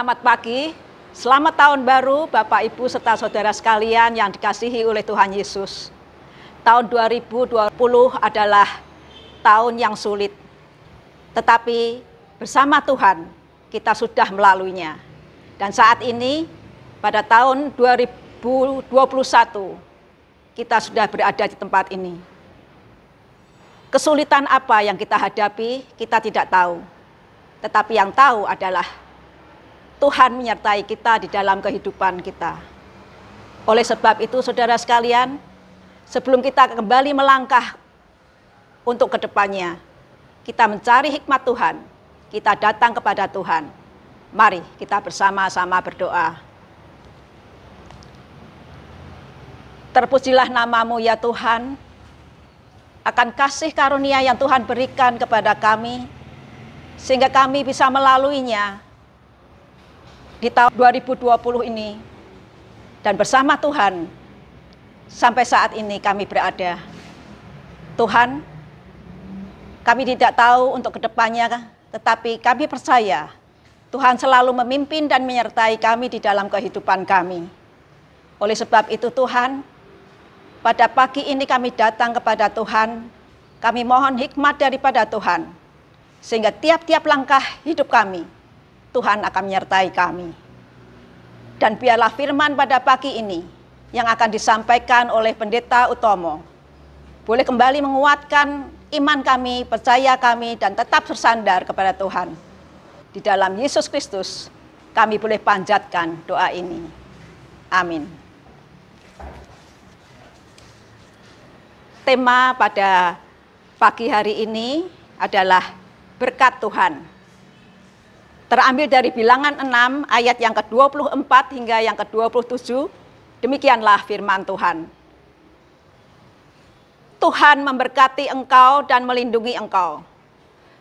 selamat pagi, selamat tahun baru Bapak Ibu serta saudara sekalian yang dikasihi oleh Tuhan Yesus. Tahun 2020 adalah tahun yang sulit, tetapi bersama Tuhan kita sudah melaluinya. Dan saat ini pada tahun 2021 kita sudah berada di tempat ini. Kesulitan apa yang kita hadapi kita tidak tahu. Tetapi yang tahu adalah Tuhan menyertai kita di dalam kehidupan kita. Oleh sebab itu, saudara sekalian, sebelum kita kembali melangkah untuk kedepannya, kita mencari hikmat Tuhan, kita datang kepada Tuhan. Mari kita bersama-sama berdoa. Terpujilah namamu ya Tuhan, akan kasih karunia yang Tuhan berikan kepada kami, sehingga kami bisa melaluinya di tahun 2020 ini dan bersama Tuhan sampai saat ini kami berada. Tuhan, kami tidak tahu untuk kedepannya, tetapi kami percaya Tuhan selalu memimpin dan menyertai kami di dalam kehidupan kami. Oleh sebab itu Tuhan, pada pagi ini kami datang kepada Tuhan, kami mohon hikmat daripada Tuhan, sehingga tiap-tiap langkah hidup kami, Tuhan akan menyertai kami. Dan biarlah firman pada pagi ini yang akan disampaikan oleh Pendeta Utomo boleh kembali menguatkan iman kami, percaya kami, dan tetap bersandar kepada Tuhan. Di dalam Yesus Kristus, kami boleh panjatkan doa ini. Amin. Tema pada pagi hari ini adalah berkat Tuhan. Terambil dari bilangan 6 ayat yang ke-24 hingga yang ke-27. Demikianlah firman Tuhan. Tuhan memberkati engkau dan melindungi engkau.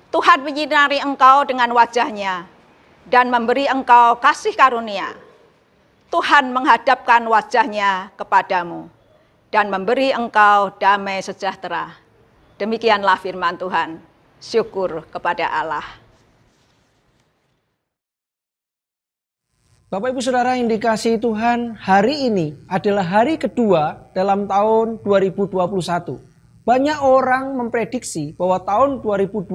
Tuhan menyinari engkau dengan wajahnya dan memberi engkau kasih karunia. Tuhan menghadapkan wajahnya kepadamu dan memberi engkau damai sejahtera. Demikianlah firman Tuhan. Syukur kepada Allah. Bapak Ibu Saudara yang dikasihi Tuhan, hari ini adalah hari kedua dalam tahun 2021. Banyak orang memprediksi bahwa tahun 2021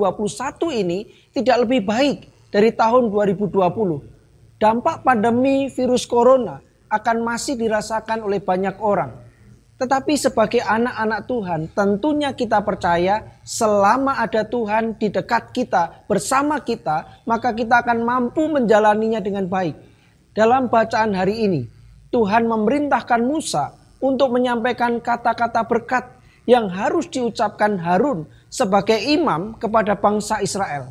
ini tidak lebih baik dari tahun 2020. Dampak pandemi virus corona akan masih dirasakan oleh banyak orang. Tetapi sebagai anak-anak Tuhan, tentunya kita percaya selama ada Tuhan di dekat kita, bersama kita, maka kita akan mampu menjalaninya dengan baik dalam bacaan hari ini, Tuhan memerintahkan Musa untuk menyampaikan kata-kata berkat yang harus diucapkan Harun sebagai imam kepada bangsa Israel.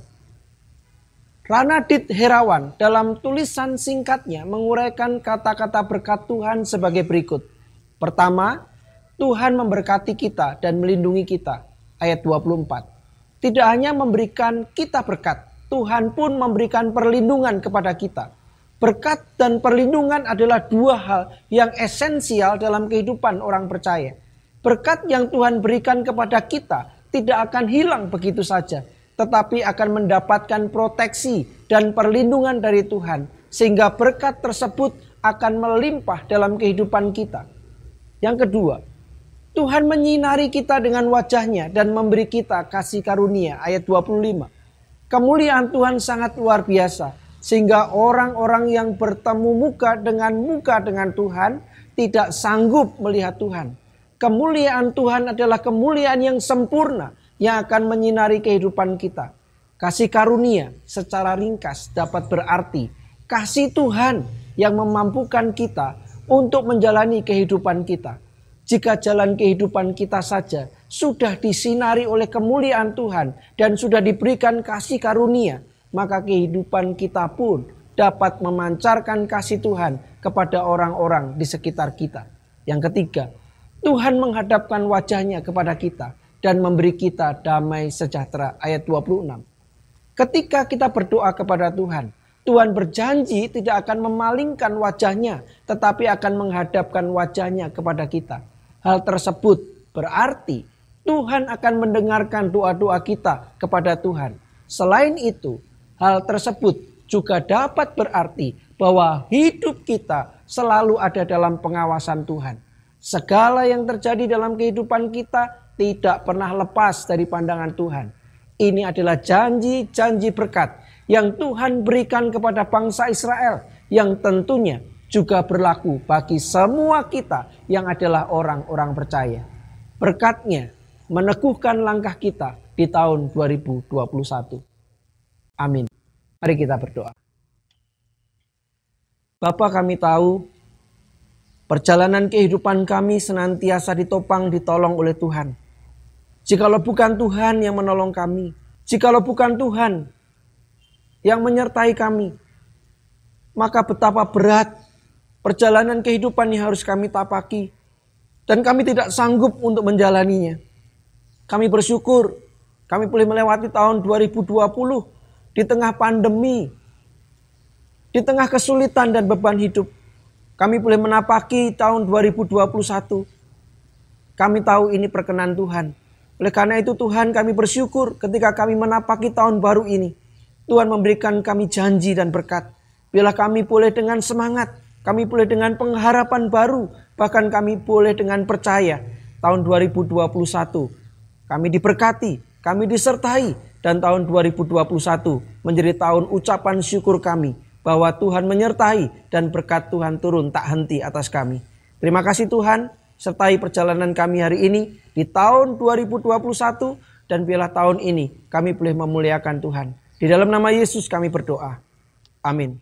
Ranadit Herawan dalam tulisan singkatnya menguraikan kata-kata berkat Tuhan sebagai berikut. Pertama, Tuhan memberkati kita dan melindungi kita. Ayat 24. Tidak hanya memberikan kita berkat, Tuhan pun memberikan perlindungan kepada kita. Berkat dan perlindungan adalah dua hal yang esensial dalam kehidupan orang percaya. Berkat yang Tuhan berikan kepada kita tidak akan hilang begitu saja, tetapi akan mendapatkan proteksi dan perlindungan dari Tuhan, sehingga berkat tersebut akan melimpah dalam kehidupan kita. Yang kedua, Tuhan menyinari kita dengan wajahnya dan memberi kita kasih karunia. Ayat 25. Kemuliaan Tuhan sangat luar biasa sehingga orang-orang yang bertemu muka dengan muka dengan Tuhan tidak sanggup melihat Tuhan. Kemuliaan Tuhan adalah kemuliaan yang sempurna yang akan menyinari kehidupan kita. Kasih karunia secara ringkas dapat berarti kasih Tuhan yang memampukan kita untuk menjalani kehidupan kita. Jika jalan kehidupan kita saja sudah disinari oleh kemuliaan Tuhan dan sudah diberikan kasih karunia, maka kehidupan kita pun dapat memancarkan kasih Tuhan kepada orang-orang di sekitar kita. Yang ketiga, Tuhan menghadapkan wajahnya kepada kita dan memberi kita damai sejahtera. Ayat 26. Ketika kita berdoa kepada Tuhan, Tuhan berjanji tidak akan memalingkan wajahnya, tetapi akan menghadapkan wajahnya kepada kita. Hal tersebut berarti Tuhan akan mendengarkan doa-doa kita kepada Tuhan. Selain itu, hal tersebut juga dapat berarti bahwa hidup kita selalu ada dalam pengawasan Tuhan. Segala yang terjadi dalam kehidupan kita tidak pernah lepas dari pandangan Tuhan. Ini adalah janji-janji berkat yang Tuhan berikan kepada bangsa Israel yang tentunya juga berlaku bagi semua kita yang adalah orang-orang percaya. Berkatnya meneguhkan langkah kita di tahun 2021. Amin. Mari kita berdoa. Bapa kami tahu perjalanan kehidupan kami senantiasa ditopang ditolong oleh Tuhan. Jikalau bukan Tuhan yang menolong kami, jikalau bukan Tuhan yang menyertai kami, maka betapa berat perjalanan kehidupan yang harus kami tapaki dan kami tidak sanggup untuk menjalaninya. Kami bersyukur kami boleh melewati tahun 2020 di tengah pandemi, di tengah kesulitan dan beban hidup, kami boleh menapaki tahun 2021. Kami tahu ini perkenan Tuhan. Oleh karena itu Tuhan kami bersyukur ketika kami menapaki tahun baru ini. Tuhan memberikan kami janji dan berkat. Bila kami boleh dengan semangat, kami boleh dengan pengharapan baru, bahkan kami boleh dengan percaya tahun 2021. Kami diberkati, kami disertai, dan tahun 2021 menjadi tahun ucapan syukur kami bahwa Tuhan menyertai dan berkat Tuhan turun tak henti atas kami. Terima kasih Tuhan, sertai perjalanan kami hari ini di tahun 2021 dan biarlah tahun ini kami boleh memuliakan Tuhan. Di dalam nama Yesus kami berdoa. Amin.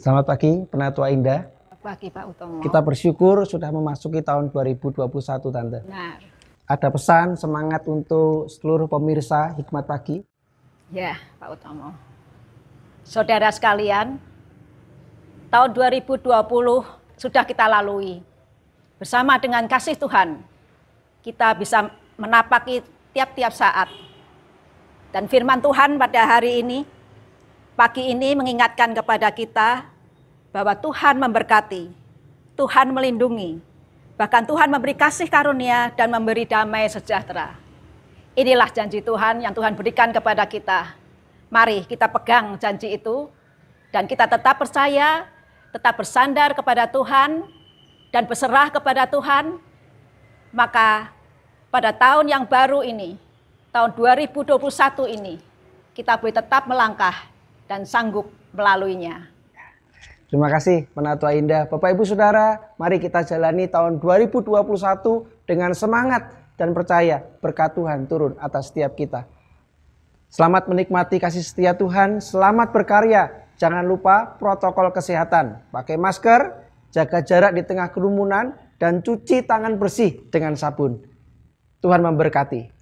Selamat pagi, Penatua Indah. pagi Pak Utomo. Kita bersyukur sudah memasuki tahun 2021, Tante. Benar ada pesan semangat untuk seluruh pemirsa Hikmat Pagi? Ya, Pak Utomo. Saudara sekalian, tahun 2020 sudah kita lalui. Bersama dengan kasih Tuhan, kita bisa menapaki tiap-tiap saat. Dan firman Tuhan pada hari ini, pagi ini mengingatkan kepada kita bahwa Tuhan memberkati, Tuhan melindungi, Bahkan Tuhan memberi kasih karunia dan memberi damai sejahtera. Inilah janji Tuhan yang Tuhan berikan kepada kita. Mari kita pegang janji itu dan kita tetap percaya, tetap bersandar kepada Tuhan dan berserah kepada Tuhan. Maka pada tahun yang baru ini, tahun 2021 ini, kita boleh tetap melangkah dan sanggup melaluinya. Terima kasih Penatua Indah. Bapak Ibu Saudara, mari kita jalani tahun 2021 dengan semangat dan percaya berkat Tuhan turun atas setiap kita. Selamat menikmati kasih setia Tuhan, selamat berkarya. Jangan lupa protokol kesehatan, pakai masker, jaga jarak di tengah kerumunan, dan cuci tangan bersih dengan sabun. Tuhan memberkati.